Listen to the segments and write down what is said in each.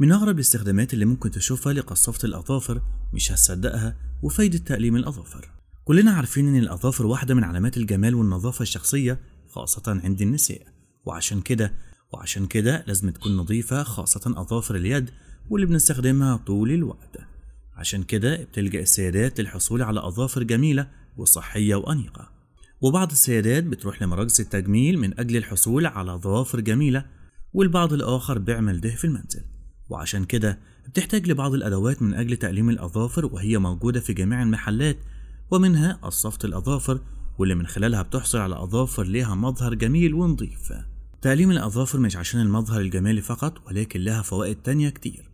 من أغرب الاستخدامات اللي ممكن تشوفها لقصافة الأظافر مش هتصدقها وفايدة تقليم الأظافر كلنا عارفين إن الأظافر واحدة من علامات الجمال والنظافة الشخصية خاصة عند النساء وعشان كده وعشان كده لازم تكون نظيفة خاصة أظافر اليد واللي بنستخدمها طول الوقت عشان كده بتلجأ السيدات للحصول على أظافر جميلة وصحية وأنيقة وبعض السيدات بتروح لمراكز التجميل من أجل الحصول على ظوافر جميلة والبعض الآخر بيعمل ده في المنزل وعشان كده بتحتاج لبعض الأدوات من أجل تقليم الأظافر وهي موجودة في جميع المحلات ومنها الصفت الأظافر واللي من خلالها بتحصل على أظافر ليها مظهر جميل ونظيف تقليم الأظافر مش عشان المظهر الجمالي فقط ولكن لها فوائد تانية كتير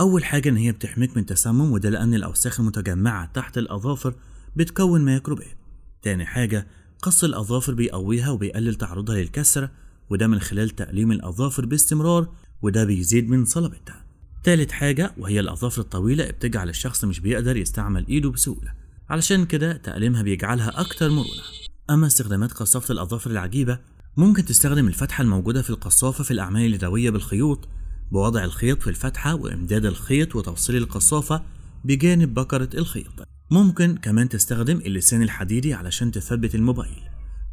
أول حاجة إن هي بتحميك من تسمم وده لأن الأوساخ المتجمعة تحت الأظافر بتكون ميكروبات تاني حاجة قص الأظافر بيقويها وبيقلل تعرضها للكسر وده من خلال تقليم الأظافر باستمرار وده بيزيد من صلابتها تالت حاجة وهي الأظافر الطويلة بتجعل الشخص مش بيقدر يستعمل إيده بسهولة علشان كده تقليمها بيجعلها أكتر مرونة أما استخدامات قصافة الأظافر العجيبة ممكن تستخدم الفتحة الموجودة في القصافة في الأعمال اليدوية بالخيوط بوضع الخيط في الفتحة وإمداد الخيط وتوصيل القصافة بجانب بكرة الخيط ممكن كمان تستخدم اللسان الحديدي علشان تثبت الموبايل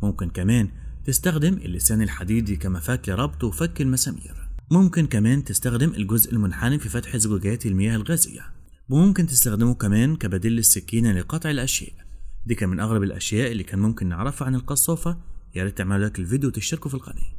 ممكن كمان تستخدم اللسان الحديدي كمفك لربط وفك المسامير ممكن كمان تستخدم الجزء المنحني في فتح زجاجات المياه الغازية وممكن تستخدمه كمان كبديل للسكينة لقطع الأشياء دي كان من أغرب الأشياء اللي كان ممكن نعرفها عن القصافة ياريت تعملوا لايك الفيديو وتشتركوا في القناة